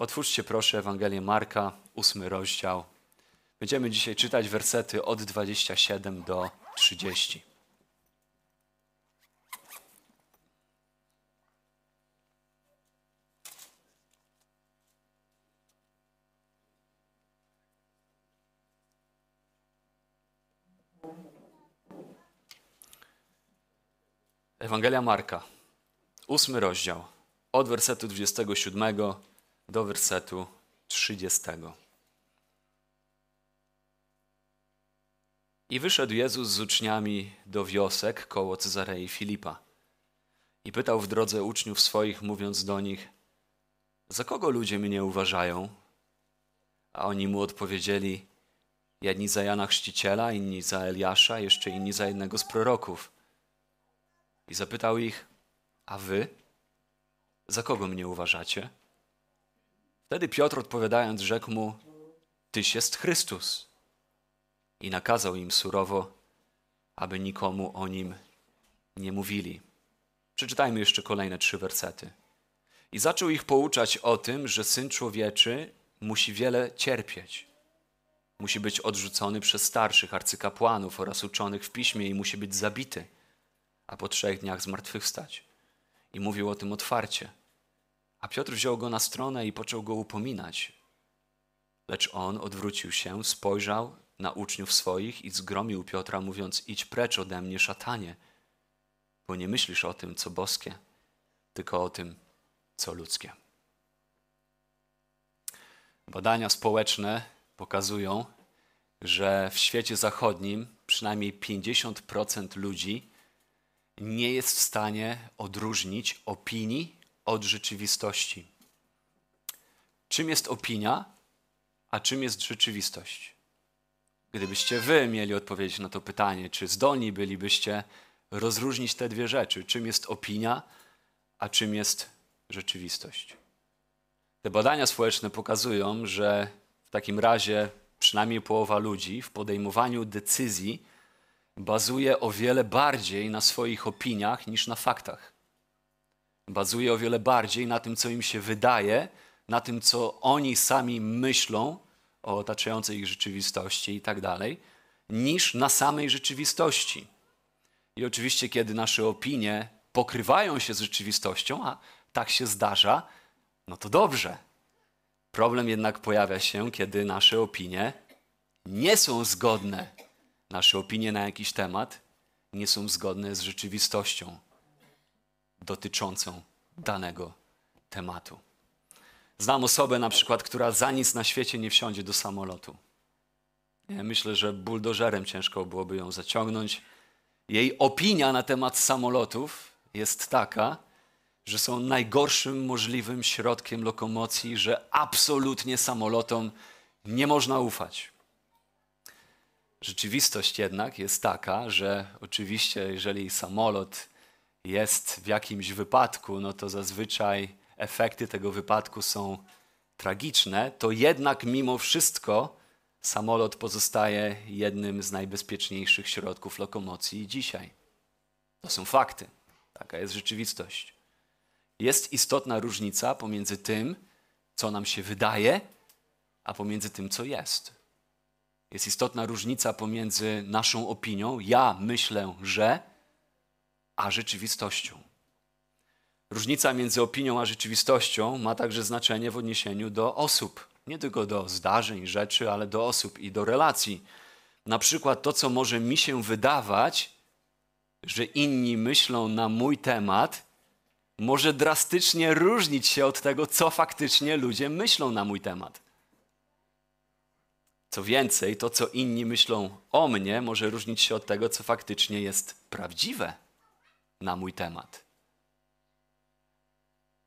Otwórzcie proszę Ewangelię Marka, ósmy rozdział. Będziemy dzisiaj czytać wersety od 27 do 30. Ewangelia Marka, ósmy rozdział, od wersetu 27 do wersetu 30. I wyszedł Jezus z uczniami do wiosek koło Cezarei Filipa. I pytał w drodze uczniów swoich, mówiąc do nich: Za kogo ludzie mnie uważają? A oni mu odpowiedzieli: Jedni za Jana Chrzciciela, inni za Eliasza, jeszcze inni za jednego z proroków. I zapytał ich: A wy? Za kogo mnie uważacie? Wtedy Piotr odpowiadając rzekł mu, Tyś jest Chrystus. I nakazał im surowo, aby nikomu o nim nie mówili. Przeczytajmy jeszcze kolejne trzy wersety. I zaczął ich pouczać o tym, że syn człowieczy musi wiele cierpieć. Musi być odrzucony przez starszych arcykapłanów oraz uczonych w piśmie i musi być zabity, a po trzech dniach zmartwychwstać. I mówił o tym otwarcie. A Piotr wziął go na stronę i począł go upominać. Lecz on odwrócił się, spojrzał na uczniów swoich i zgromił Piotra, mówiąc: Idź precz ode mnie, szatanie, bo nie myślisz o tym, co boskie, tylko o tym, co ludzkie. Badania społeczne pokazują, że w świecie zachodnim przynajmniej 50% ludzi nie jest w stanie odróżnić opinii od rzeczywistości. Czym jest opinia, a czym jest rzeczywistość? Gdybyście wy mieli odpowiedzieć na to pytanie, czy zdolni bylibyście rozróżnić te dwie rzeczy, czym jest opinia, a czym jest rzeczywistość? Te badania społeczne pokazują, że w takim razie przynajmniej połowa ludzi w podejmowaniu decyzji bazuje o wiele bardziej na swoich opiniach niż na faktach bazuje o wiele bardziej na tym, co im się wydaje, na tym, co oni sami myślą o otaczającej ich rzeczywistości i tak dalej, niż na samej rzeczywistości. I oczywiście, kiedy nasze opinie pokrywają się z rzeczywistością, a tak się zdarza, no to dobrze. Problem jednak pojawia się, kiedy nasze opinie nie są zgodne, nasze opinie na jakiś temat nie są zgodne z rzeczywistością dotyczącą danego tematu. Znam osobę na przykład, która za nic na świecie nie wsiądzie do samolotu. Myślę, że buldożerem ciężko byłoby ją zaciągnąć. Jej opinia na temat samolotów jest taka, że są najgorszym możliwym środkiem lokomocji, że absolutnie samolotom nie można ufać. Rzeczywistość jednak jest taka, że oczywiście, jeżeli samolot jest w jakimś wypadku, no to zazwyczaj efekty tego wypadku są tragiczne, to jednak mimo wszystko samolot pozostaje jednym z najbezpieczniejszych środków lokomocji dzisiaj. To są fakty. Taka jest rzeczywistość. Jest istotna różnica pomiędzy tym, co nam się wydaje, a pomiędzy tym, co jest. Jest istotna różnica pomiędzy naszą opinią, ja myślę, że, a rzeczywistością. Różnica między opinią a rzeczywistością ma także znaczenie w odniesieniu do osób, nie tylko do zdarzeń, rzeczy, ale do osób i do relacji. Na przykład to, co może mi się wydawać, że inni myślą na mój temat, może drastycznie różnić się od tego, co faktycznie ludzie myślą na mój temat. Co więcej, to, co inni myślą o mnie, może różnić się od tego, co faktycznie jest prawdziwe na mój temat.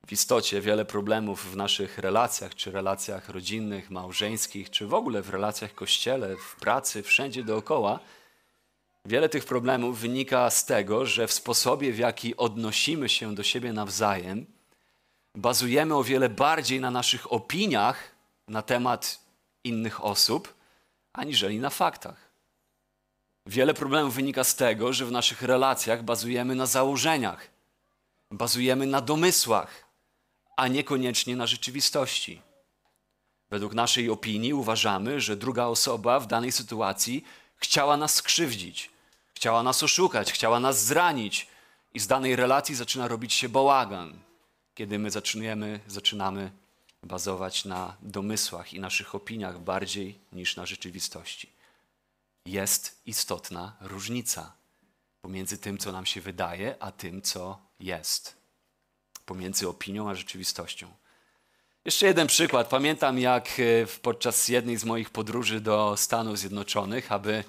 W istocie wiele problemów w naszych relacjach, czy relacjach rodzinnych, małżeńskich, czy w ogóle w relacjach w kościele, w pracy, wszędzie dookoła, wiele tych problemów wynika z tego, że w sposobie, w jaki odnosimy się do siebie nawzajem, bazujemy o wiele bardziej na naszych opiniach na temat innych osób, aniżeli na faktach. Wiele problemów wynika z tego, że w naszych relacjach bazujemy na założeniach, bazujemy na domysłach, a niekoniecznie na rzeczywistości. Według naszej opinii uważamy, że druga osoba w danej sytuacji chciała nas skrzywdzić, chciała nas oszukać, chciała nas zranić i z danej relacji zaczyna robić się bałagan, kiedy my zaczynamy, zaczynamy bazować na domysłach i naszych opiniach bardziej niż na rzeczywistości jest istotna różnica pomiędzy tym, co nam się wydaje, a tym, co jest. Pomiędzy opinią a rzeczywistością. Jeszcze jeden przykład. Pamiętam, jak e, podczas jednej z moich podróży do Stanów Zjednoczonych, aby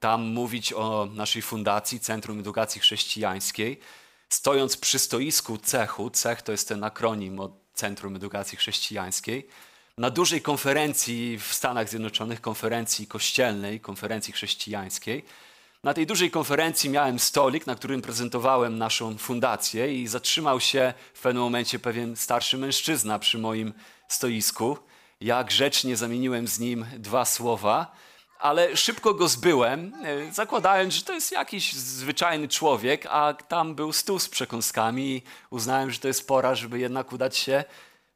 tam mówić o naszej fundacji Centrum Edukacji Chrześcijańskiej, stojąc przy stoisku cechu, cech to jest ten akronim od Centrum Edukacji Chrześcijańskiej, na dużej konferencji w Stanach Zjednoczonych, konferencji kościelnej, konferencji chrześcijańskiej. Na tej dużej konferencji miałem stolik, na którym prezentowałem naszą fundację i zatrzymał się w pewnym momencie pewien starszy mężczyzna przy moim stoisku. Ja grzecznie zamieniłem z nim dwa słowa, ale szybko go zbyłem, e, zakładając, że to jest jakiś zwyczajny człowiek, a tam był stół z przekąskami i uznałem, że to jest pora, żeby jednak udać się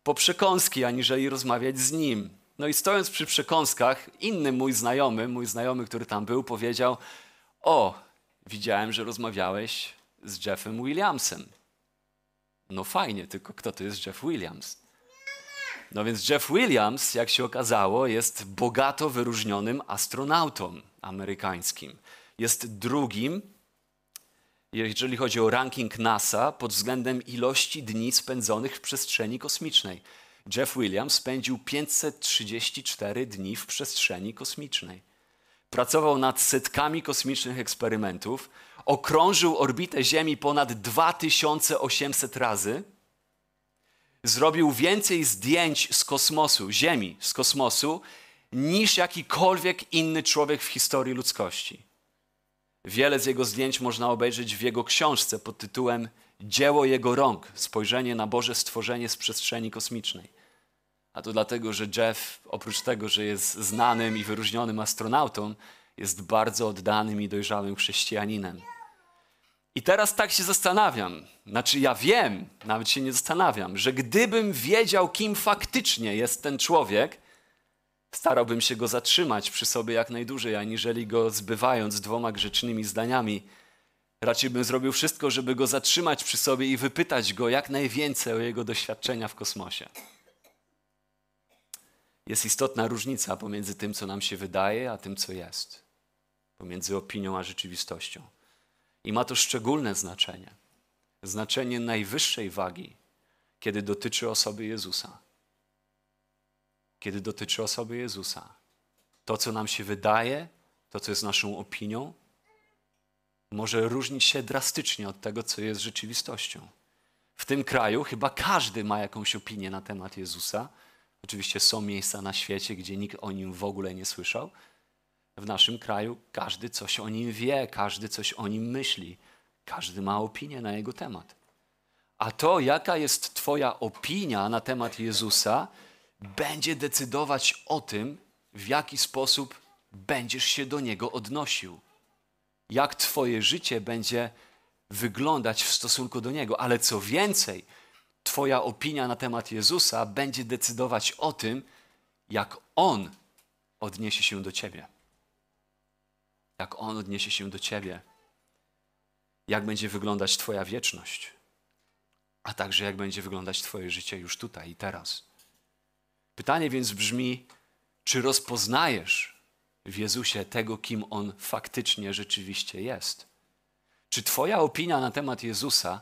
po przekąski, aniżeli rozmawiać z nim. No i stojąc przy przekąskach, inny mój znajomy, mój znajomy, który tam był, powiedział: O, widziałem, że rozmawiałeś z Jeffem Williamsem. No fajnie, tylko kto to jest Jeff Williams? No więc Jeff Williams, jak się okazało, jest bogato wyróżnionym astronautą amerykańskim. Jest drugim jeżeli chodzi o ranking NASA pod względem ilości dni spędzonych w przestrzeni kosmicznej. Jeff Williams spędził 534 dni w przestrzeni kosmicznej. Pracował nad setkami kosmicznych eksperymentów, okrążył orbitę Ziemi ponad 2800 razy, zrobił więcej zdjęć z kosmosu, Ziemi z kosmosu, niż jakikolwiek inny człowiek w historii ludzkości. Wiele z jego zdjęć można obejrzeć w jego książce pod tytułem Dzieło jego rąk spojrzenie na Boże stworzenie z przestrzeni kosmicznej. A to dlatego, że Jeff, oprócz tego, że jest znanym i wyróżnionym astronautą, jest bardzo oddanym i dojrzałym chrześcijaninem. I teraz tak się zastanawiam, znaczy ja wiem, nawet się nie zastanawiam, że gdybym wiedział, kim faktycznie jest ten człowiek, starałbym się go zatrzymać przy sobie jak najdłużej, aniżeli go zbywając dwoma grzecznymi zdaniami. Raczej bym zrobił wszystko, żeby go zatrzymać przy sobie i wypytać go jak najwięcej o jego doświadczenia w kosmosie. Jest istotna różnica pomiędzy tym, co nam się wydaje, a tym, co jest, pomiędzy opinią a rzeczywistością. I ma to szczególne znaczenie, znaczenie najwyższej wagi, kiedy dotyczy osoby Jezusa kiedy dotyczy osoby Jezusa. To, co nam się wydaje, to, co jest naszą opinią, może różnić się drastycznie od tego, co jest rzeczywistością. W tym kraju chyba każdy ma jakąś opinię na temat Jezusa. Oczywiście są miejsca na świecie, gdzie nikt o nim w ogóle nie słyszał. W naszym kraju każdy coś o nim wie, każdy coś o nim myśli, każdy ma opinię na jego temat. A to, jaka jest Twoja opinia na temat Jezusa, będzie decydować o tym, w jaki sposób będziesz się do Niego odnosił. Jak Twoje życie będzie wyglądać w stosunku do Niego. Ale co więcej, Twoja opinia na temat Jezusa będzie decydować o tym, jak On odniesie się do Ciebie. Jak On odniesie się do Ciebie. Jak będzie wyglądać Twoja wieczność. A także jak będzie wyglądać Twoje życie już tutaj i teraz. Pytanie więc brzmi, czy rozpoznajesz w Jezusie tego, kim On faktycznie rzeczywiście jest? Czy Twoja opinia na temat Jezusa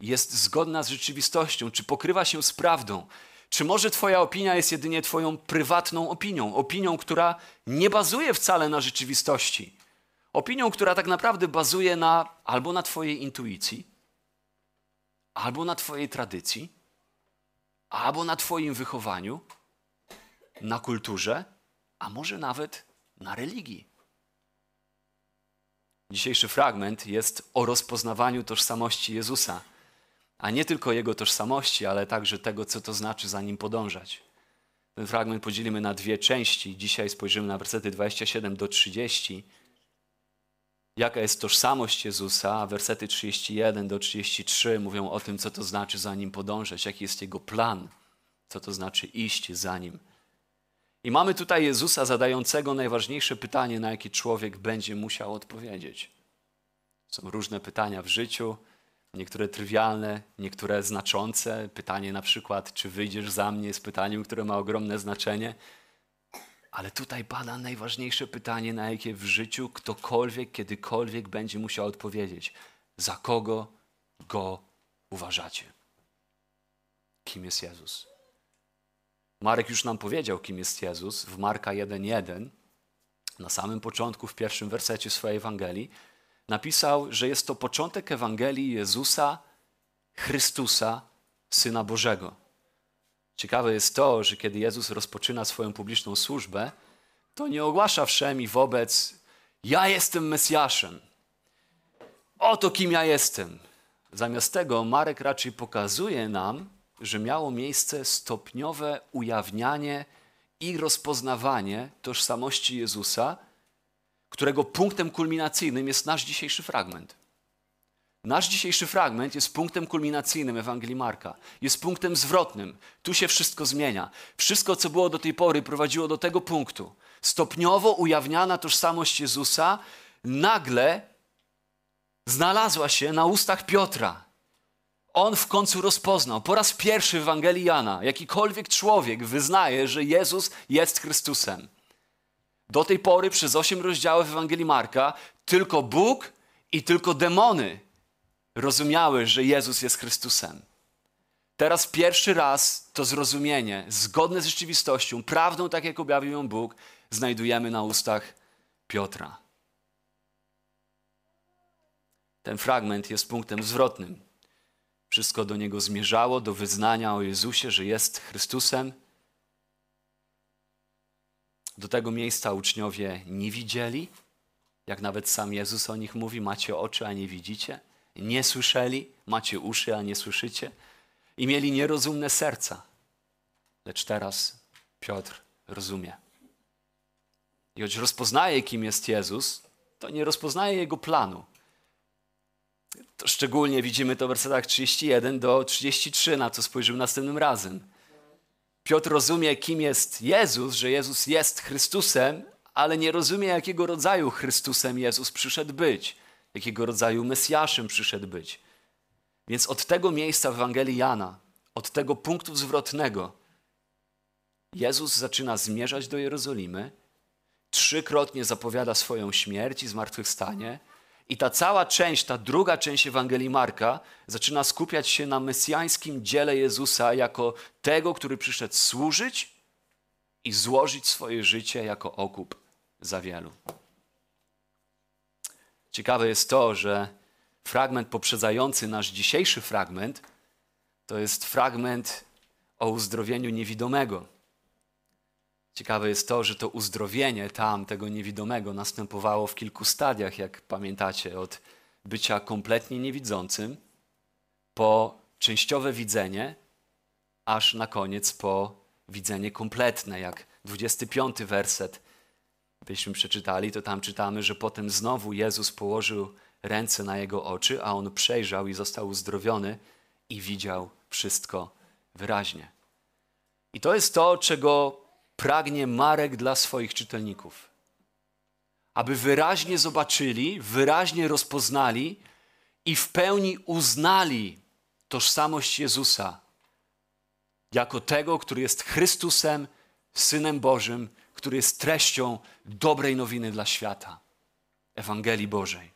jest zgodna z rzeczywistością? Czy pokrywa się z prawdą? Czy może Twoja opinia jest jedynie Twoją prywatną opinią, opinią, która nie bazuje wcale na rzeczywistości, opinią, która tak naprawdę bazuje na albo na Twojej intuicji, albo na Twojej tradycji, albo na Twoim wychowaniu, na kulturze, a może nawet na religii. Dzisiejszy fragment jest o rozpoznawaniu tożsamości Jezusa, a nie tylko jego tożsamości, ale także tego, co to znaczy za nim podążać. Ten fragment podzielimy na dwie części. Dzisiaj spojrzymy na wersety 27 do 30. Jaka jest tożsamość Jezusa, a wersety 31 do 33 mówią o tym, co to znaczy za nim podążać, jaki jest jego plan, co to znaczy iść za nim. I mamy tutaj Jezusa zadającego najważniejsze pytanie, na jakie człowiek będzie musiał odpowiedzieć. Są różne pytania w życiu, niektóre trywialne, niektóre znaczące. Pytanie na przykład, czy wyjdziesz za mnie, jest pytaniem, które ma ogromne znaczenie. Ale tutaj pada najważniejsze pytanie, na jakie w życiu ktokolwiek, kiedykolwiek będzie musiał odpowiedzieć. Za kogo go uważacie? Kim jest Jezus? Marek już nam powiedział, kim jest Jezus w Marka 1.1, na samym początku, w pierwszym wersecie swojej Ewangelii. Napisał, że jest to początek Ewangelii Jezusa, Chrystusa, Syna Bożego. Ciekawe jest to, że kiedy Jezus rozpoczyna swoją publiczną służbę, to nie ogłasza wszem i wobec: Ja jestem Mesjaszem. Oto kim ja jestem. Zamiast tego Marek raczej pokazuje nam, że miało miejsce stopniowe ujawnianie i rozpoznawanie tożsamości Jezusa, którego punktem kulminacyjnym jest nasz dzisiejszy fragment. Nasz dzisiejszy fragment jest punktem kulminacyjnym Ewangelii Marka. Jest punktem zwrotnym. Tu się wszystko zmienia. Wszystko, co było do tej pory, prowadziło do tego punktu. Stopniowo ujawniana tożsamość Jezusa nagle znalazła się na ustach Piotra on w końcu rozpoznał po raz pierwszy w Ewangelii Jana, jakikolwiek człowiek wyznaje, że Jezus jest Chrystusem. Do tej pory przez osiem rozdziałów Ewangelii Marka tylko Bóg i tylko demony rozumiały, że Jezus jest Chrystusem. Teraz pierwszy raz to zrozumienie, zgodne z rzeczywistością, prawdą, tak jak objawił ją Bóg, znajdujemy na ustach Piotra. Ten fragment jest punktem zwrotnym wszystko do niego zmierzało, do wyznania o Jezusie, że jest Chrystusem. Do tego miejsca uczniowie nie widzieli, jak nawet sam Jezus o nich mówi: Macie oczy, a nie widzicie, nie słyszeli, macie uszy, a nie słyszycie, i mieli nierozumne serca. Lecz teraz Piotr rozumie. I choć rozpoznaje, kim jest Jezus, to nie rozpoznaje jego planu, to szczególnie widzimy to w wersetach 31 do 33, na co spojrzymy następnym razem. Piotr rozumie, kim jest Jezus, że Jezus jest Chrystusem, ale nie rozumie, jakiego rodzaju Chrystusem Jezus przyszedł być, jakiego rodzaju Mesjaszem przyszedł być. Więc od tego miejsca w Ewangelii Jana, od tego punktu zwrotnego, Jezus zaczyna zmierzać do Jerozolimy, trzykrotnie zapowiada swoją śmierć i zmartwychwstanie – i ta cała część, ta druga część Ewangelii Marka zaczyna skupiać się na mesjańskim dziele Jezusa jako tego, który przyszedł służyć i złożyć swoje życie jako okup za wielu. Ciekawe jest to, że fragment poprzedzający nasz dzisiejszy fragment to jest fragment o uzdrowieniu niewidomego. Ciekawe jest to, że to uzdrowienie tam, tego niewidomego, następowało w kilku stadiach, jak pamiętacie, od bycia kompletnie niewidzącym, po częściowe widzenie, aż na koniec po widzenie kompletne, jak 25 werset byśmy przeczytali, to tam czytamy, że potem znowu Jezus położył ręce na jego oczy, a on przejrzał i został uzdrowiony i widział wszystko wyraźnie. I to jest to, czego pragnie Marek dla swoich czytelników. Aby wyraźnie zobaczyli, wyraźnie rozpoznali i w pełni uznali tożsamość Jezusa jako tego, który jest Chrystusem, Synem Bożym, który jest treścią dobrej nowiny dla świata, Ewangelii Bożej.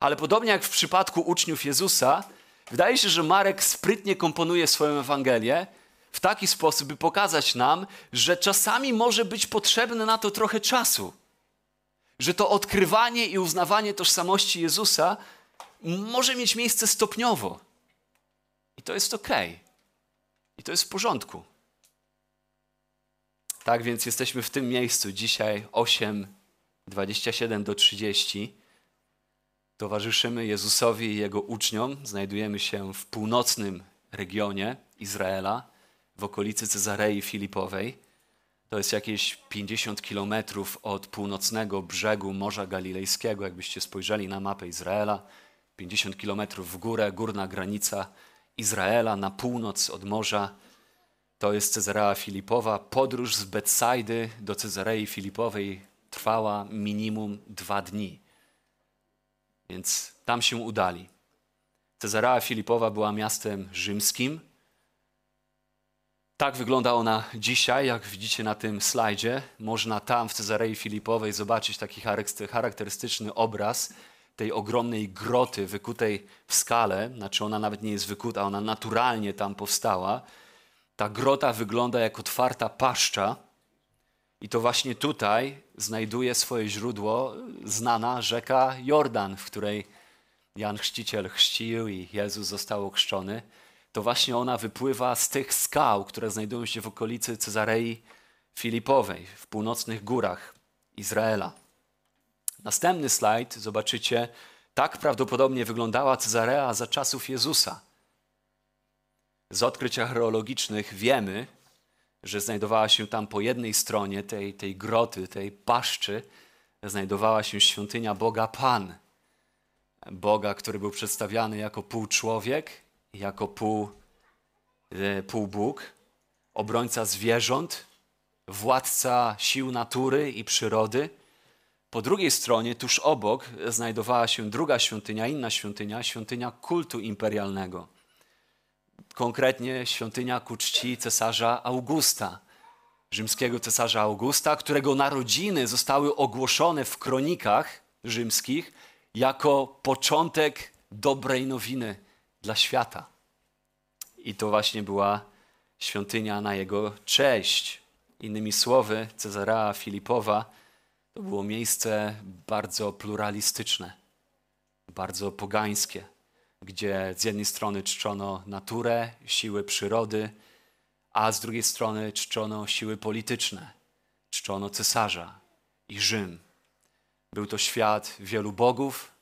Ale podobnie jak w przypadku uczniów Jezusa, wydaje się, że Marek sprytnie komponuje swoją Ewangelię, w taki sposób, by pokazać nam, że czasami może być potrzebne na to trochę czasu. Że to odkrywanie i uznawanie tożsamości Jezusa może mieć miejsce stopniowo. I to jest ok. I to jest w porządku. Tak więc jesteśmy w tym miejscu dzisiaj 8, 27 do 30. Towarzyszymy Jezusowi i jego uczniom. Znajdujemy się w północnym regionie Izraela, w okolicy Cezarei Filipowej. To jest jakieś 50 kilometrów od północnego brzegu Morza Galilejskiego. Jakbyście spojrzeli na mapę Izraela, 50 kilometrów w górę, górna granica Izraela na północ od morza. To jest Cezarea Filipowa. Podróż z Betsajdy do Cezarei Filipowej trwała minimum dwa dni. Więc tam się udali. Cezarea Filipowa była miastem rzymskim, tak wygląda ona dzisiaj, jak widzicie na tym slajdzie. Można tam w Cezarei Filipowej zobaczyć taki charakterystyczny obraz tej ogromnej groty wykutej w skale. Znaczy ona nawet nie jest wykuta, ona naturalnie tam powstała. Ta grota wygląda jak otwarta paszcza i to właśnie tutaj znajduje swoje źródło znana rzeka Jordan, w której Jan Chrzciciel chrzcił i Jezus został ochrzczony to właśnie ona wypływa z tych skał, które znajdują się w okolicy Cezarei Filipowej, w północnych górach Izraela. Następny slajd zobaczycie, tak prawdopodobnie wyglądała Cezarea za czasów Jezusa. Z odkryć archeologicznych wiemy, że znajdowała się tam po jednej stronie tej, tej groty, tej paszczy, znajdowała się świątynia Boga Pan. Boga, który był przedstawiany jako półczłowiek, jako e, pół, bóg obrońca zwierząt, władca sił natury i przyrody. Po drugiej stronie, tuż obok, znajdowała się druga świątynia, inna świątynia, świątynia kultu imperialnego. Konkretnie świątynia ku czci cesarza Augusta, rzymskiego cesarza Augusta, którego narodziny zostały ogłoszone w kronikach rzymskich jako początek dobrej nowiny dla świata. I to właśnie była świątynia na jego cześć. Innymi słowy, Cezara Filipowa to było miejsce bardzo pluralistyczne, bardzo pogańskie, gdzie z jednej strony czczono naturę, siły przyrody, a z drugiej strony czczono siły polityczne, czczono cesarza i Rzym. Był to świat wielu bogów,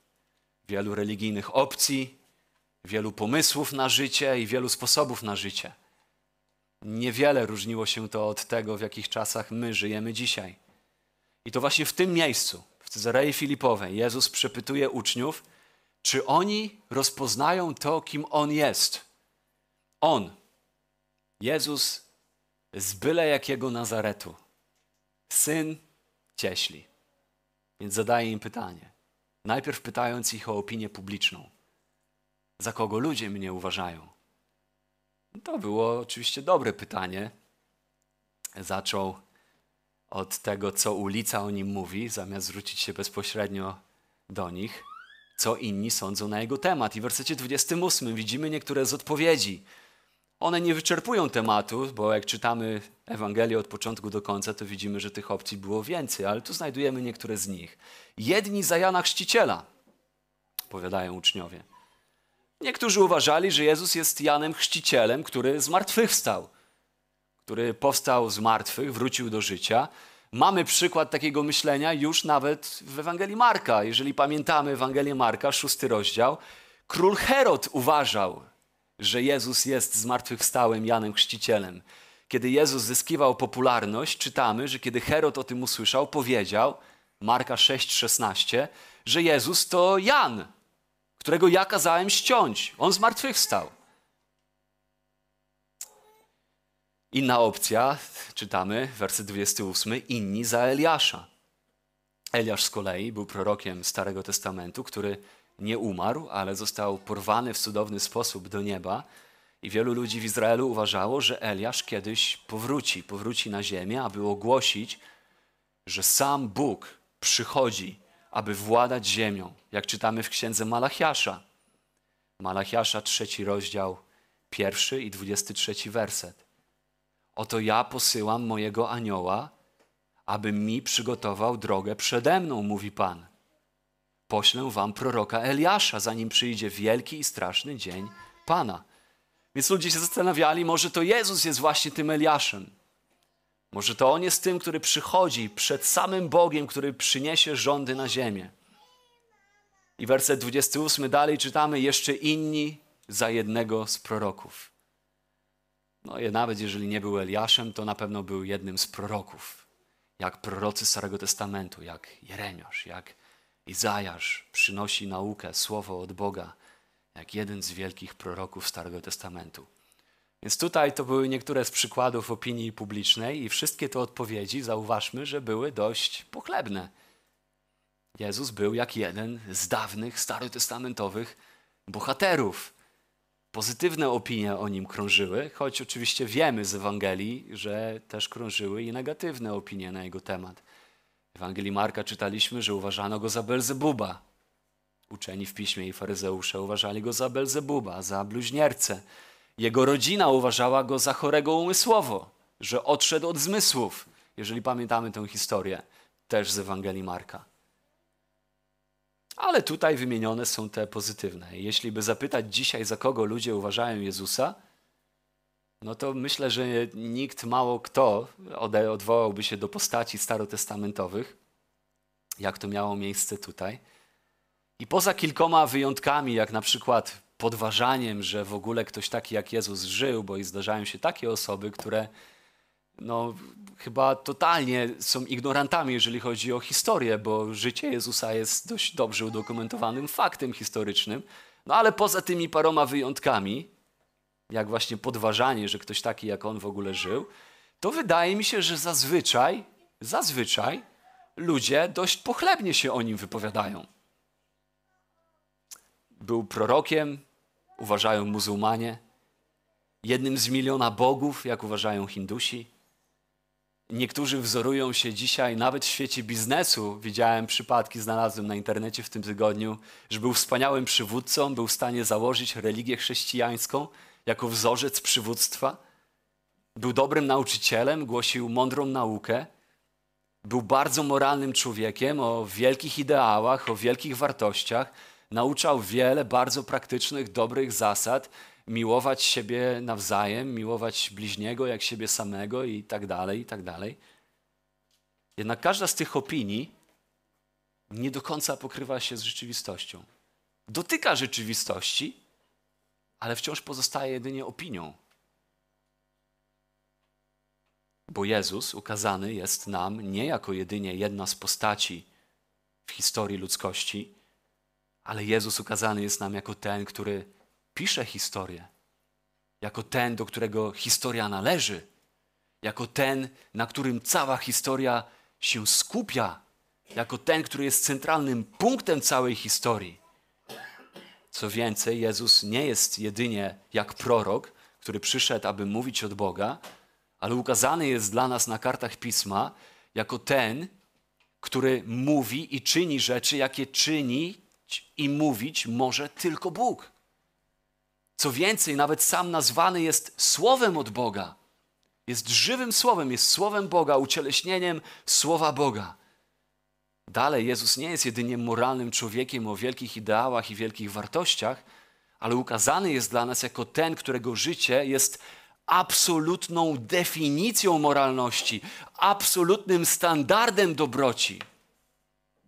wielu religijnych opcji, wielu pomysłów na życie i wielu sposobów na życie. Niewiele różniło się to od tego, w jakich czasach my żyjemy dzisiaj. I to właśnie w tym miejscu, w Cezarei Filipowej, Jezus przepytuje uczniów, czy oni rozpoznają to, kim On jest. On, Jezus z byle jakiego Nazaretu, syn cieśli. Więc zadaje im pytanie, najpierw pytając ich o opinię publiczną za kogo ludzie mnie uważają? To było oczywiście dobre pytanie. Zaczął od tego, co ulica o nim mówi, zamiast zwrócić się bezpośrednio do nich, co inni sądzą na jego temat. I w wersecie 28 widzimy niektóre z odpowiedzi. One nie wyczerpują tematu, bo jak czytamy Ewangelię od początku do końca, to widzimy, że tych opcji było więcej, ale tu znajdujemy niektóre z nich. Jedni za Jana Chrzciciela, powiadają uczniowie. Niektórzy uważali, że Jezus jest Janem Chrzcicielem, który zmartwychwstał, który powstał z martwych, wrócił do życia. Mamy przykład takiego myślenia już nawet w Ewangelii Marka. Jeżeli pamiętamy Ewangelię Marka, szósty rozdział, król Herod uważał, że Jezus jest zmartwychwstałym Janem Chrzcicielem. Kiedy Jezus zyskiwał popularność, czytamy, że kiedy Herod o tym usłyszał, powiedział, Marka 6:16, że Jezus to Jan, którego ja kazałem ściąć. On zmartwychwstał. Inna opcja, czytamy, werset 28, inni za Eliasza. Eliasz z kolei był prorokiem Starego Testamentu, który nie umarł, ale został porwany w cudowny sposób do nieba. I wielu ludzi w Izraelu uważało, że Eliasz kiedyś powróci, powróci na ziemię, aby ogłosić, że sam Bóg przychodzi aby władać ziemią, jak czytamy w księdze Malachiasza. Malachiasza, trzeci rozdział, pierwszy i dwudziesty trzeci werset. Oto ja posyłam mojego anioła, aby mi przygotował drogę przede mną, mówi Pan. Poślę wam proroka Eliasza, zanim przyjdzie wielki i straszny dzień Pana. Więc ludzie się zastanawiali, może to Jezus jest właśnie tym Eliaszem. Może to On jest tym, który przychodzi przed samym Bogiem, który przyniesie rządy na ziemię. I werset 28 dalej czytamy: Jeszcze inni za jednego z proroków. No i nawet jeżeli nie był Eliaszem, to na pewno był jednym z proroków. Jak prorocy Starego Testamentu, jak Jeremiasz, jak Izajasz przynosi naukę, słowo od Boga, jak jeden z wielkich proroków Starego Testamentu. Więc tutaj to były niektóre z przykładów opinii publicznej i wszystkie te odpowiedzi, zauważmy, że były dość pochlebne. Jezus był jak jeden z dawnych starotestamentowych bohaterów. Pozytywne opinie o nim krążyły, choć oczywiście wiemy z Ewangelii, że też krążyły i negatywne opinie na jego temat. W Ewangelii Marka czytaliśmy, że uważano go za Belzebuba. Uczeni w piśmie i faryzeusze uważali go za Belzebuba, za bluźniercę jego rodzina uważała go za chorego umysłowo, że odszedł od zmysłów, jeżeli pamiętamy tę historię też z Ewangelii Marka. Ale tutaj wymienione są te pozytywne. Jeśli by zapytać dzisiaj, za kogo ludzie uważają Jezusa, no to myślę, że nikt, mało kto odwołałby się do postaci starotestamentowych, jak to miało miejsce tutaj. I poza kilkoma wyjątkami, jak na przykład podważaniem, że w ogóle ktoś taki jak Jezus żył, bo i zdarzają się takie osoby, które no, chyba totalnie są ignorantami, jeżeli chodzi o historię, bo życie Jezusa jest dość dobrze udokumentowanym faktem historycznym. No ale poza tymi paroma wyjątkami, jak właśnie podważanie, że ktoś taki jak on w ogóle żył, to wydaje mi się, że zazwyczaj, zazwyczaj ludzie dość pochlebnie się o nim wypowiadają. Był prorokiem, uważają muzułmanie, jednym z miliona bogów, jak uważają Hindusi. Niektórzy wzorują się dzisiaj nawet w świecie biznesu. Widziałem przypadki, znalazłem na internecie w tym tygodniu, że był wspaniałym przywódcą, był w stanie założyć religię chrześcijańską jako wzorzec przywództwa. Był dobrym nauczycielem, głosił mądrą naukę. Był bardzo moralnym człowiekiem o wielkich ideałach, o wielkich wartościach Nauczał wiele bardzo praktycznych, dobrych zasad, miłować siebie nawzajem, miłować bliźniego jak siebie samego i tak dalej, i tak dalej. Jednak każda z tych opinii nie do końca pokrywa się z rzeczywistością. Dotyka rzeczywistości, ale wciąż pozostaje jedynie opinią. Bo Jezus ukazany jest nam nie jako jedynie jedna z postaci w historii ludzkości, ale Jezus ukazany jest nam jako ten, który pisze historię, jako ten, do którego historia należy, jako ten, na którym cała historia się skupia, jako ten, który jest centralnym punktem całej historii. Co więcej, Jezus nie jest jedynie jak prorok, który przyszedł, aby mówić od Boga, ale ukazany jest dla nas na kartach pisma jako ten, który mówi i czyni rzeczy, jakie czyni i mówić może tylko Bóg. Co więcej, nawet sam nazwany jest Słowem od Boga. Jest żywym Słowem, jest Słowem Boga, ucieleśnieniem Słowa Boga. Dalej, Jezus nie jest jedynie moralnym człowiekiem o wielkich ideałach i wielkich wartościach, ale ukazany jest dla nas jako ten, którego życie jest absolutną definicją moralności, absolutnym standardem dobroci.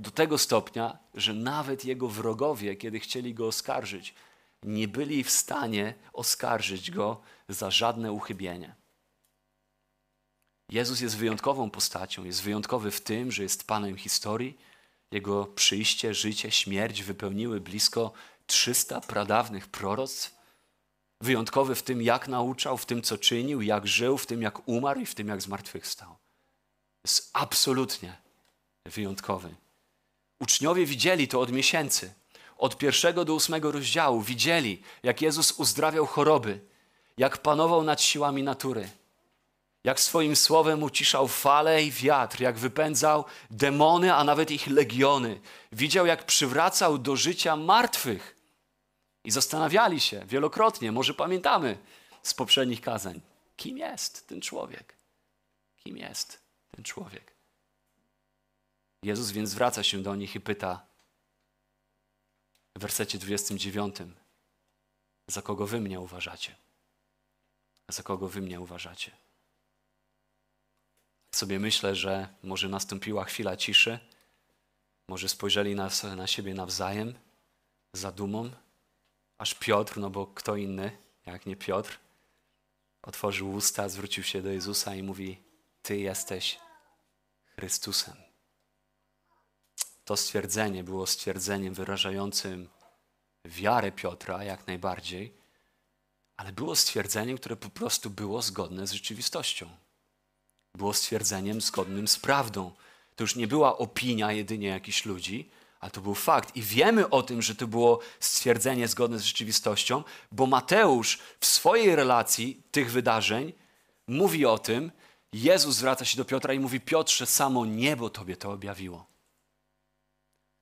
Do tego stopnia, że nawet jego wrogowie, kiedy chcieli go oskarżyć, nie byli w stanie oskarżyć go za żadne uchybienie. Jezus jest wyjątkową postacią, jest wyjątkowy w tym, że jest Panem historii. Jego przyjście, życie, śmierć wypełniły blisko 300 pradawnych proroctw. Wyjątkowy w tym, jak nauczał, w tym, co czynił, jak żył, w tym, jak umarł i w tym, jak zmartwychwstał. Jest absolutnie wyjątkowy. Uczniowie widzieli to od miesięcy. Od pierwszego do ósmego rozdziału widzieli, jak Jezus uzdrawiał choroby, jak panował nad siłami natury, jak swoim słowem uciszał fale i wiatr, jak wypędzał demony, a nawet ich legiony. Widział, jak przywracał do życia martwych. I zastanawiali się wielokrotnie, może pamiętamy z poprzednich kazań, kim jest ten człowiek? Kim jest ten człowiek? Jezus więc zwraca się do nich i pyta w wersecie 29, za kogo wy mnie uważacie? Za kogo wy mnie uważacie? Sobie myślę, że może nastąpiła chwila ciszy, może spojrzeli na, na siebie nawzajem, za dumą, aż Piotr, no bo kto inny, jak nie Piotr, otworzył usta, zwrócił się do Jezusa i mówi: Ty jesteś Chrystusem. To stwierdzenie było stwierdzeniem wyrażającym wiarę Piotra jak najbardziej, ale było stwierdzeniem, które po prostu było zgodne z rzeczywistością. Było stwierdzeniem zgodnym z prawdą. To już nie była opinia jedynie jakichś ludzi, a to był fakt. I wiemy o tym, że to było stwierdzenie zgodne z rzeczywistością, bo Mateusz w swojej relacji tych wydarzeń mówi o tym, Jezus zwraca się do Piotra i mówi: Piotrze, samo niebo tobie to objawiło.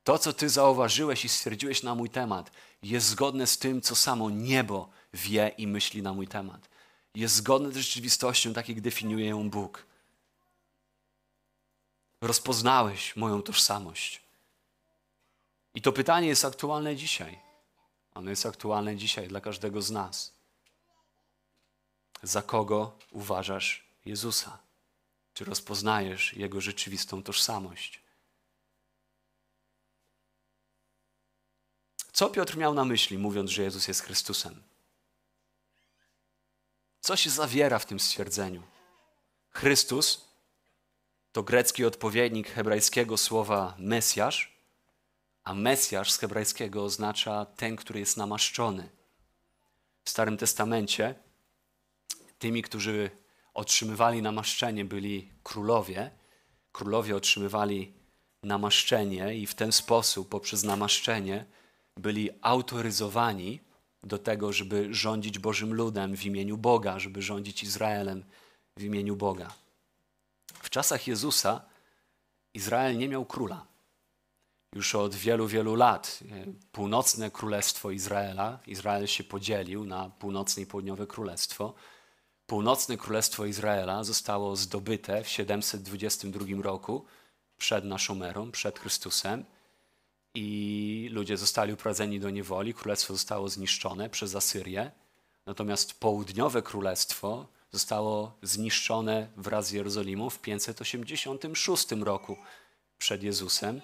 To, co Ty zauważyłeś i stwierdziłeś na mój temat, jest zgodne z tym, co samo niebo wie i myśli na mój temat. Jest zgodne z rzeczywistością, tak jak definiuje ją Bóg. Rozpoznałeś moją tożsamość. I to pytanie jest aktualne dzisiaj. Ono jest aktualne dzisiaj dla każdego z nas. Za kogo uważasz Jezusa? Czy rozpoznajesz Jego rzeczywistą tożsamość? Co Piotr miał na myśli, mówiąc, że Jezus jest Chrystusem? Co się zawiera w tym stwierdzeniu? Chrystus to grecki odpowiednik hebrajskiego słowa Mesjasz, a Mesjasz z hebrajskiego oznacza ten, który jest namaszczony. W Starym Testamencie tymi, którzy otrzymywali namaszczenie, byli królowie. Królowie otrzymywali namaszczenie i w ten sposób, poprzez namaszczenie, byli autoryzowani do tego, żeby rządzić Bożym ludem w imieniu Boga, żeby rządzić Izraelem w imieniu Boga. W czasach Jezusa Izrael nie miał króla. Już od wielu, wielu lat e, północne królestwo Izraela, Izrael się podzielił na północne i południowe królestwo. Północne królestwo Izraela zostało zdobyte w 722 roku przed naszą erą, przed Chrystusem i ludzie zostali uprowadzeni do niewoli, królestwo zostało zniszczone przez Asyrię, natomiast południowe królestwo zostało zniszczone wraz z Jerozolimą w 586 roku przed Jezusem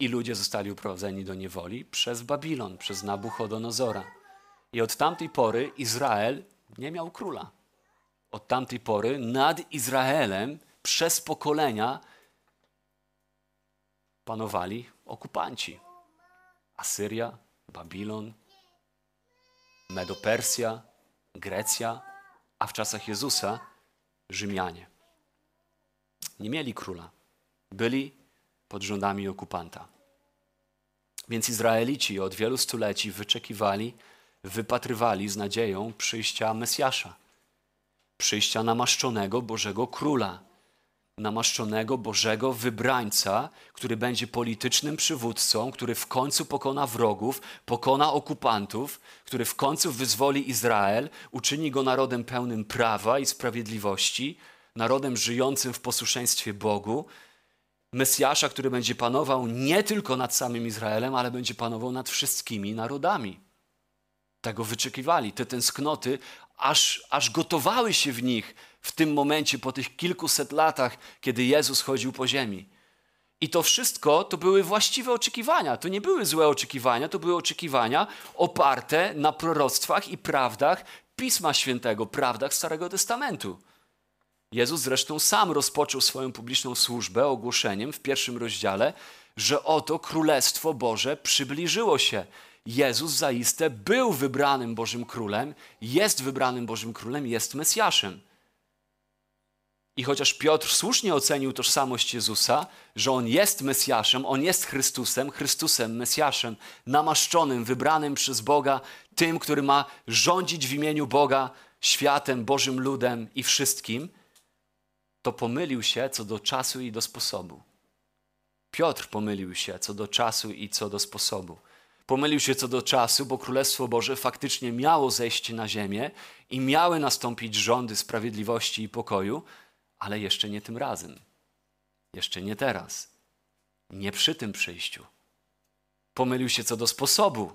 i ludzie zostali uprowadzeni do niewoli przez Babilon, przez Nabuchodonozora. I od tamtej pory Izrael nie miał króla. Od tamtej pory nad Izraelem przez pokolenia panowali okupanci. Asyria, Babilon, Medopersja, Grecja, a w czasach Jezusa Rzymianie. Nie mieli króla, byli pod rządami okupanta. Więc Izraelici od wielu stuleci wyczekiwali, wypatrywali z nadzieją przyjścia Mesjasza, przyjścia namaszczonego Bożego Króla, namaszczonego Bożego wybrańca, który będzie politycznym przywódcą, który w końcu pokona wrogów, pokona okupantów, który w końcu wyzwoli Izrael, uczyni go narodem pełnym prawa i sprawiedliwości, narodem żyjącym w posłuszeństwie Bogu, Mesjasza, który będzie panował nie tylko nad samym Izraelem, ale będzie panował nad wszystkimi narodami. Tego wyczekiwali. Te tęsknoty aż, aż gotowały się w nich w tym momencie, po tych kilkuset latach, kiedy Jezus chodził po ziemi. I to wszystko to były właściwe oczekiwania. To nie były złe oczekiwania, to były oczekiwania oparte na proroctwach i prawdach Pisma Świętego, prawdach Starego Testamentu. Jezus zresztą sam rozpoczął swoją publiczną służbę ogłoszeniem w pierwszym rozdziale, że oto Królestwo Boże przybliżyło się. Jezus zaiste był wybranym Bożym Królem, jest wybranym Bożym Królem, jest Mesjaszem. I chociaż Piotr słusznie ocenił tożsamość Jezusa, że on jest Mesjaszem, on jest Chrystusem, Chrystusem, Mesjaszem, namaszczonym, wybranym przez Boga, tym, który ma rządzić w imieniu Boga światem, Bożym ludem i wszystkim, to pomylił się co do czasu i do sposobu. Piotr pomylił się co do czasu i co do sposobu. Pomylił się co do czasu, bo Królestwo Boże faktycznie miało zejść na ziemię i miały nastąpić rządy sprawiedliwości i pokoju, ale jeszcze nie tym razem. Jeszcze nie teraz. Nie przy tym przyjściu. Pomylił się co do sposobu,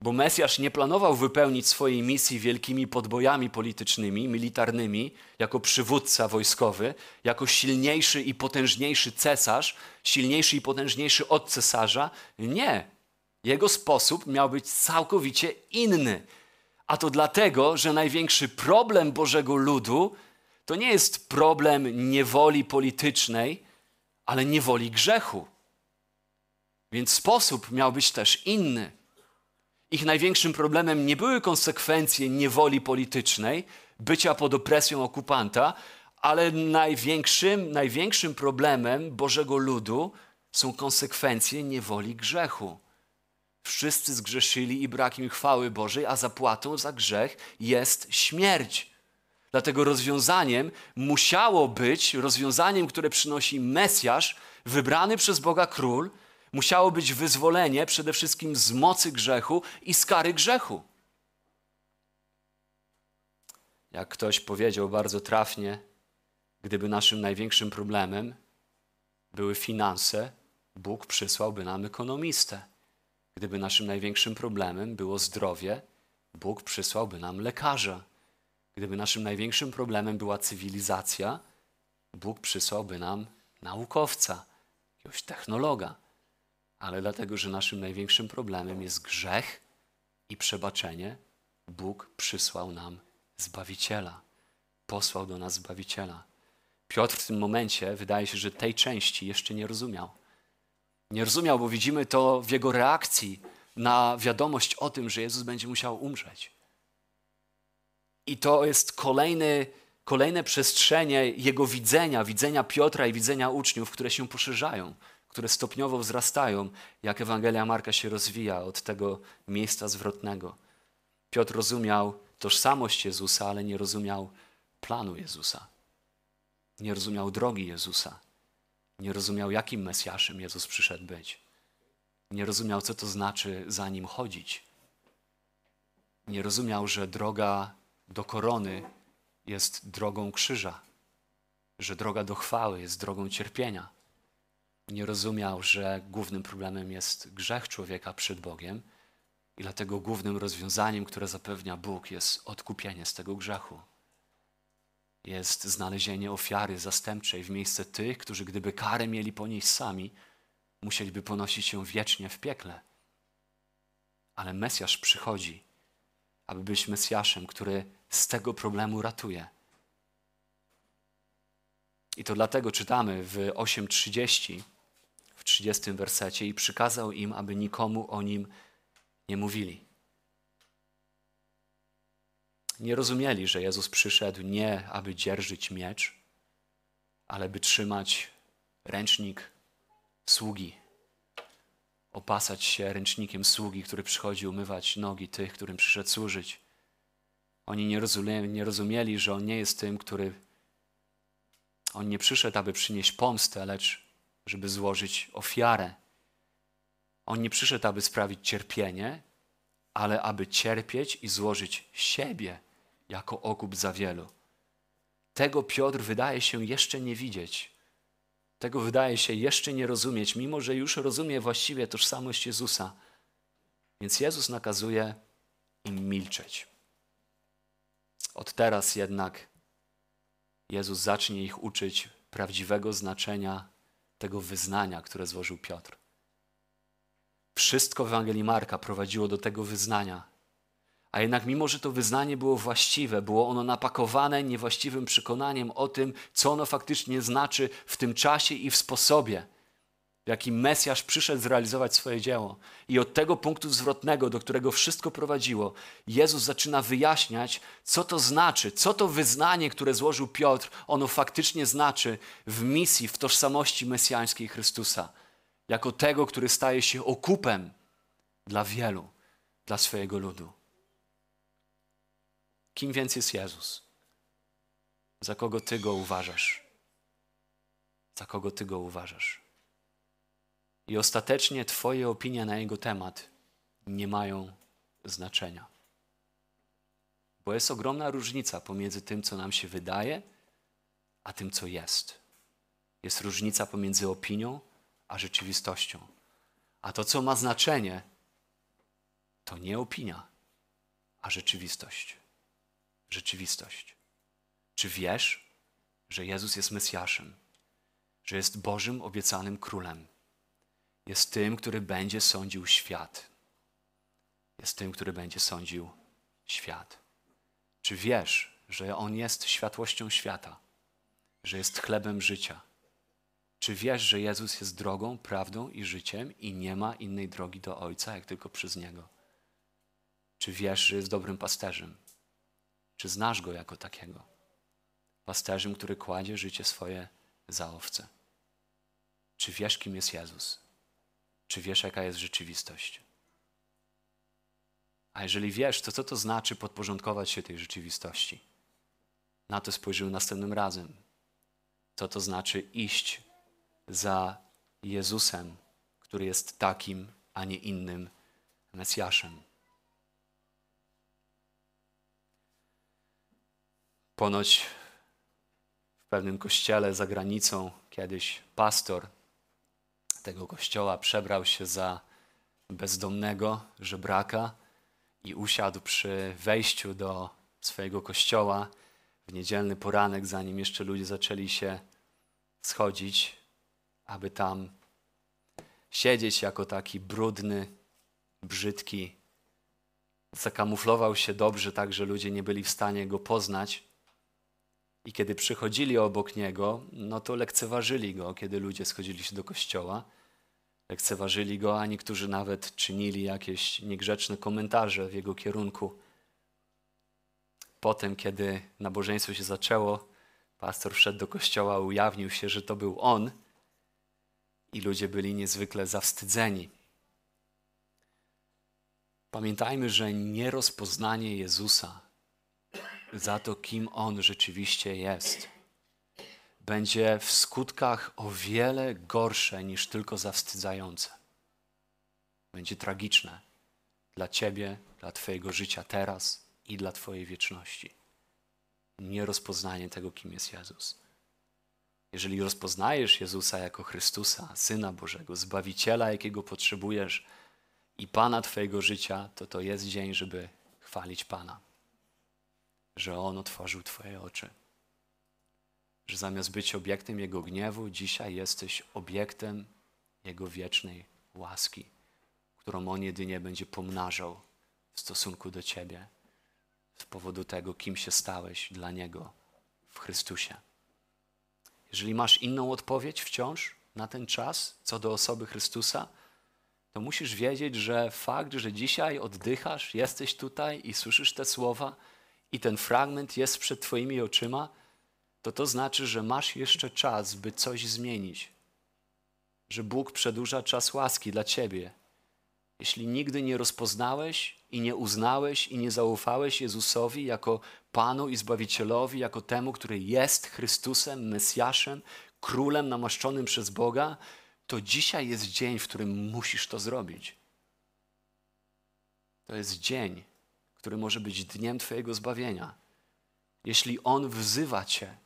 bo Mesjasz nie planował wypełnić swojej misji wielkimi podbojami politycznymi, militarnymi, jako przywódca wojskowy, jako silniejszy i potężniejszy cesarz, silniejszy i potężniejszy od cesarza. Nie. Jego sposób miał być całkowicie inny. A to dlatego, że największy problem Bożego ludu to nie jest problem niewoli politycznej, ale niewoli grzechu. Więc sposób miał być też inny. Ich największym problemem nie były konsekwencje niewoli politycznej, bycia pod opresją okupanta, ale największym, największym problemem Bożego ludu są konsekwencje niewoli grzechu. Wszyscy zgrzeszyli i brak im chwały Bożej, a zapłatą za grzech jest śmierć. Dlatego rozwiązaniem musiało być, rozwiązaniem, które przynosi Mesjasz, wybrany przez Boga król, musiało być wyzwolenie przede wszystkim z mocy grzechu i z kary grzechu. Jak ktoś powiedział bardzo trafnie, gdyby naszym największym problemem były finanse, Bóg przysłałby nam ekonomistę. Gdyby naszym największym problemem było zdrowie, Bóg przysłałby nam lekarza. Gdyby naszym największym problemem była cywilizacja, Bóg przysłałby nam naukowca, jakiegoś technologa. Ale dlatego, że naszym największym problemem jest grzech i przebaczenie, Bóg przysłał nam Zbawiciela. Posłał do nas Zbawiciela. Piotr w tym momencie, wydaje się, że tej części jeszcze nie rozumiał. Nie rozumiał, bo widzimy to w jego reakcji na wiadomość o tym, że Jezus będzie musiał umrzeć. I to jest kolejny, kolejne przestrzenie jego widzenia, widzenia Piotra i widzenia uczniów, które się poszerzają, które stopniowo wzrastają, jak Ewangelia Marka się rozwija od tego miejsca zwrotnego. Piotr rozumiał tożsamość Jezusa, ale nie rozumiał planu Jezusa. Nie rozumiał drogi Jezusa. Nie rozumiał, jakim Mesjaszem Jezus przyszedł być. Nie rozumiał, co to znaczy za nim chodzić. Nie rozumiał, że droga do korony jest drogą krzyża, że droga do chwały jest drogą cierpienia. Nie rozumiał, że głównym problemem jest grzech człowieka przed Bogiem i dlatego głównym rozwiązaniem, które zapewnia Bóg, jest odkupienie z tego grzechu. Jest znalezienie ofiary zastępczej w miejsce tych, którzy gdyby karę mieli ponieść sami, musieliby ponosić ją wiecznie w piekle. Ale Mesjasz przychodzi, aby być Mesjaszem, który z tego problemu ratuje. I to dlatego czytamy w 8:30, w 30 wersecie, i przykazał im, aby nikomu o nim nie mówili. Nie rozumieli, że Jezus przyszedł nie, aby dzierżyć miecz, ale by trzymać ręcznik sługi, opasać się ręcznikiem sługi, który przychodzi umywać nogi tych, którym przyszedł służyć. Oni nie rozumieli, nie rozumieli, że On nie jest tym, który... On nie przyszedł, aby przynieść pomstę, lecz żeby złożyć ofiarę. On nie przyszedł, aby sprawić cierpienie, ale aby cierpieć i złożyć siebie jako okup za wielu. Tego Piotr wydaje się jeszcze nie widzieć. Tego wydaje się jeszcze nie rozumieć, mimo że już rozumie właściwie tożsamość Jezusa. Więc Jezus nakazuje im milczeć. Od teraz jednak Jezus zacznie ich uczyć prawdziwego znaczenia tego wyznania, które złożył Piotr. Wszystko w Ewangelii Marka prowadziło do tego wyznania. A jednak, mimo że to wyznanie było właściwe, było ono napakowane niewłaściwym przekonaniem o tym, co ono faktycznie znaczy w tym czasie i w sposobie, jaki Mesjasz przyszedł zrealizować swoje dzieło. I od tego punktu zwrotnego, do którego wszystko prowadziło, Jezus zaczyna wyjaśniać, co to znaczy, co to wyznanie, które złożył Piotr, ono faktycznie znaczy w misji, w tożsamości mesjańskiej Chrystusa, jako tego, który staje się okupem dla wielu, dla swojego ludu. Kim więc jest Jezus? Za kogo ty go uważasz? Za kogo ty go uważasz? i ostatecznie Twoje opinie na jego temat nie mają znaczenia. Bo jest ogromna różnica pomiędzy tym, co nam się wydaje, a tym, co jest. Jest różnica pomiędzy opinią a rzeczywistością. A to, co ma znaczenie, to nie opinia, a rzeczywistość. Rzeczywistość. Czy wiesz, że Jezus jest Mesjaszem, że jest Bożym obiecanym Królem? jest tym, który będzie sądził świat. Jest tym, który będzie sądził świat. Czy wiesz, że On jest światłością świata, że jest chlebem życia? Czy wiesz, że Jezus jest drogą, prawdą i życiem i nie ma innej drogi do Ojca, jak tylko przez Niego? Czy wiesz, że jest dobrym pasterzem? Czy znasz Go jako takiego? Pasterzem, który kładzie życie swoje za owce. Czy wiesz, kim jest Jezus? czy wiesz, jaka jest rzeczywistość? A jeżeli wiesz, to co to znaczy podporządkować się tej rzeczywistości? Na to spojrzymy następnym razem. Co to znaczy iść za Jezusem, który jest takim, a nie innym Mesjaszem. Ponoć w pewnym kościele za granicą kiedyś pastor tego kościoła przebrał się za bezdomnego, żebraka i usiadł przy wejściu do swojego kościoła w niedzielny poranek, zanim jeszcze ludzie zaczęli się schodzić, aby tam siedzieć jako taki brudny, brzydki. Zakamuflował się dobrze, tak że ludzie nie byli w stanie go poznać i kiedy przychodzili obok niego, no to lekceważyli go, kiedy ludzie schodzili się do kościoła. Lekceważyli go, a niektórzy nawet czynili jakieś niegrzeczne komentarze w jego kierunku. Potem, kiedy nabożeństwo się zaczęło, pastor wszedł do kościoła, ujawnił się, że to był on, i ludzie byli niezwykle zawstydzeni. Pamiętajmy, że nierozpoznanie Jezusa za to, kim on rzeczywiście jest, będzie w skutkach o wiele gorsze niż tylko zawstydzające. Będzie tragiczne dla ciebie, dla twojego życia teraz i dla twojej wieczności. Nierozpoznanie tego, kim jest Jezus. Jeżeli rozpoznajesz Jezusa jako Chrystusa, Syna Bożego, Zbawiciela, jakiego potrzebujesz i Pana Twojego życia, to to jest dzień, żeby chwalić Pana że On otworzył Twoje oczy. Że zamiast być obiektem Jego gniewu, dzisiaj jesteś obiektem Jego wiecznej łaski, którą On jedynie będzie pomnażał w stosunku do Ciebie, z powodu tego, kim się stałeś dla Niego w Chrystusie. Jeżeli masz inną odpowiedź wciąż na ten czas co do osoby Chrystusa, to musisz wiedzieć, że fakt, że dzisiaj oddychasz, jesteś tutaj i słyszysz te słowa, i ten fragment jest przed Twoimi oczyma, to to znaczy, że masz jeszcze czas, by coś zmienić. Że Bóg przedłuża czas łaski dla Ciebie. Jeśli nigdy nie rozpoznałeś i nie uznałeś i nie zaufałeś Jezusowi jako Panu i Zbawicielowi, jako temu, który jest Chrystusem, Mesjaszem, Królem namaszczonym przez Boga, to dzisiaj jest dzień, w którym musisz to zrobić. To jest dzień, który może być dniem Twojego zbawienia, jeśli On wzywa Cię,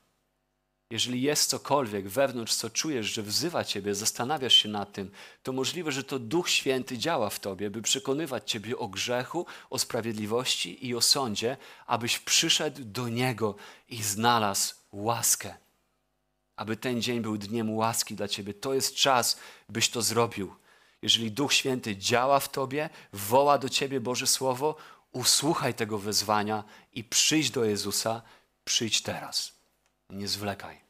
jeżeli jest cokolwiek wewnątrz, co czujesz, że wzywa Ciebie, zastanawiasz się nad tym, to możliwe, że to Duch Święty działa w Tobie, by przekonywać Ciebie o grzechu, o sprawiedliwości i o sądzie, abyś przyszedł do Niego i znalazł łaskę. Aby ten dzień był dniem łaski dla Ciebie. To jest czas, byś to zrobił. Jeżeli Duch Święty działa w Tobie, woła do Ciebie Boże Słowo, Usłuchaj tego wezwania i przyjdź do Jezusa, przyjdź teraz. Nie zwlekaj.